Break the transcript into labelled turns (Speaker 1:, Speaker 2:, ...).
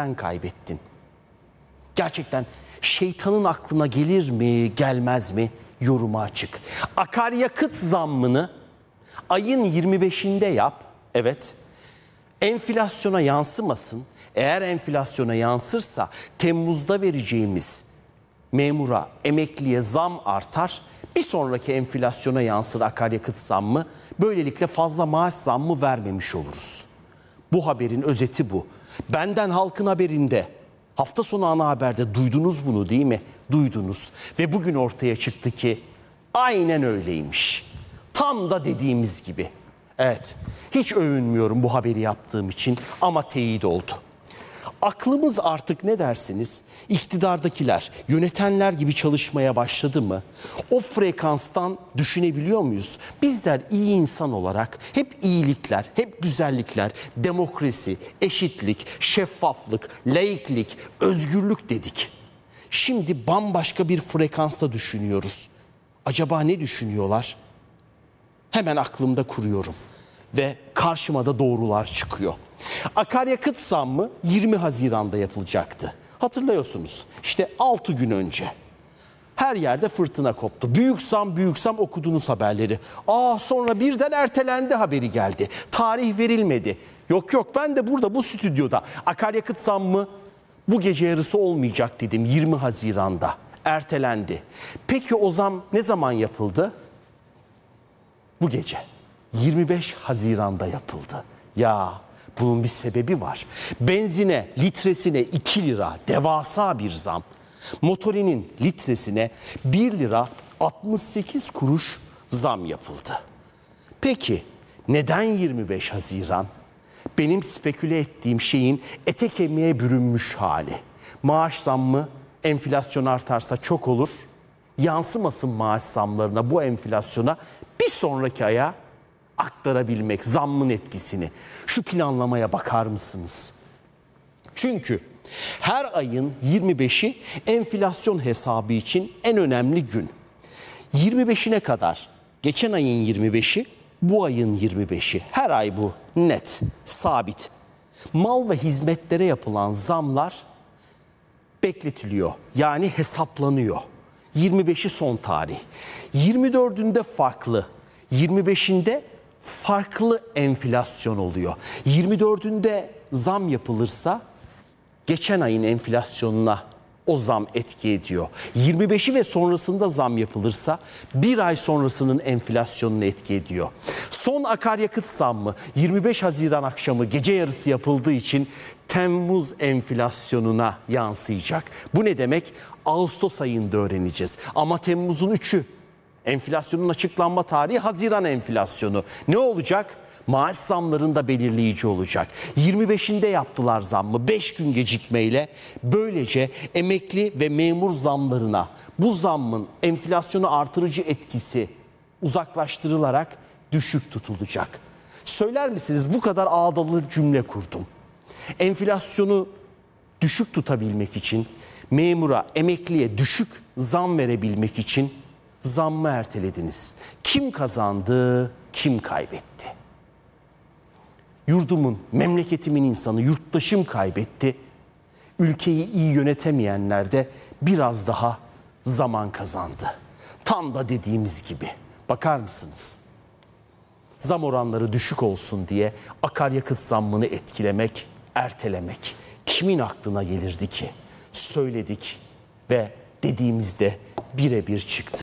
Speaker 1: sen kaybettin. Gerçekten şeytanın aklına gelir mi gelmez mi yoruma açık. Akaryakıt zammını ayın 25'inde yap. Evet enflasyona yansımasın. Eğer enflasyona yansırsa Temmuz'da vereceğimiz memura, emekliye zam artar. Bir sonraki enflasyona yansır akaryakıt zammı. Böylelikle fazla maaş zammı vermemiş oluruz. Bu haberin özeti bu. Benden halkın haberinde. Hafta sonu ana haberde duydunuz bunu değil mi? Duydunuz. Ve bugün ortaya çıktı ki aynen öyleymiş. Tam da dediğimiz gibi. Evet. Hiç övünmüyorum bu haberi yaptığım için ama teyit oldu. Aklımız artık ne dersiniz? İktidardakiler, yönetenler gibi çalışmaya başladı mı? O frekanstan düşünebiliyor muyuz? Bizler iyi insan olarak hep iyilikler, hep güzellikler, demokrasi, eşitlik, şeffaflık, laiklik, özgürlük dedik. Şimdi bambaşka bir frekansta düşünüyoruz. Acaba ne düşünüyorlar? Hemen aklımda kuruyorum ve karşıma da doğrular çıkıyor. Akaryakıt zammı 20 Haziran'da yapılacaktı. Hatırlıyorsunuz işte 6 gün önce. Her yerde fırtına koptu. Büyük zam büyük zam okudunuz haberleri. Aa ah, sonra birden ertelendi haberi geldi. Tarih verilmedi. Yok yok ben de burada bu stüdyoda akaryakıt zammı bu gece yarısı olmayacak dedim 20 Haziran'da. Ertelendi. Peki o zam ne zaman yapıldı? Bu gece 25 Haziran'da yapıldı. Ya bunun bir sebebi var. Benzine litresine 2 lira devasa bir zam. Motorinin litresine 1 lira 68 kuruş zam yapıldı. Peki neden 25 Haziran? Benim speküle ettiğim şeyin ete kemiğe bürünmüş hali. Maaş zammı enflasyon artarsa çok olur. Yansımasın maaş zamlarına bu enflasyona bir sonraki aya aktarabilmek, zammın etkisini. Şu planlamaya bakar mısınız? Çünkü her ayın 25'i enflasyon hesabı için en önemli gün. 25'ine kadar geçen ayın 25'i bu ayın 25'i. Her ay bu net, sabit. Mal ve hizmetlere yapılan zamlar bekletiliyor. Yani hesaplanıyor. 25'i son tarih. 24'ünde farklı. 25'inde farklı enflasyon oluyor. 24'ünde zam yapılırsa geçen ayın enflasyonuna o zam etki ediyor. 25'i ve sonrasında zam yapılırsa bir ay sonrasının enflasyonunu etki ediyor. Son akaryakıt zammı 25 Haziran akşamı gece yarısı yapıldığı için Temmuz enflasyonuna yansıyacak. Bu ne demek? Ağustos ayında öğreneceğiz. Ama Temmuz'un 3'ü Enflasyonun açıklanma tarihi Haziran enflasyonu. Ne olacak? maaş zamlarında belirleyici olacak. 25'inde yaptılar zammı 5 gün gecikmeyle. Böylece emekli ve memur zamlarına bu zammın enflasyonu artırıcı etkisi uzaklaştırılarak düşük tutulacak. Söyler misiniz bu kadar ağdalı cümle kurdum. Enflasyonu düşük tutabilmek için memura, emekliye düşük zam verebilmek için zammı ertelediniz. Kim kazandı, kim kaybetti? Yurdumun, memleketimin insanı, yurttaşım kaybetti. Ülkeyi iyi yönetemeyenler de biraz daha zaman kazandı. Tam da dediğimiz gibi. Bakar mısınız? Zam oranları düşük olsun diye akaryakıt zammını etkilemek, ertelemek kimin aklına gelirdi ki? Söyledik ve dediğimizde birebir çıktı.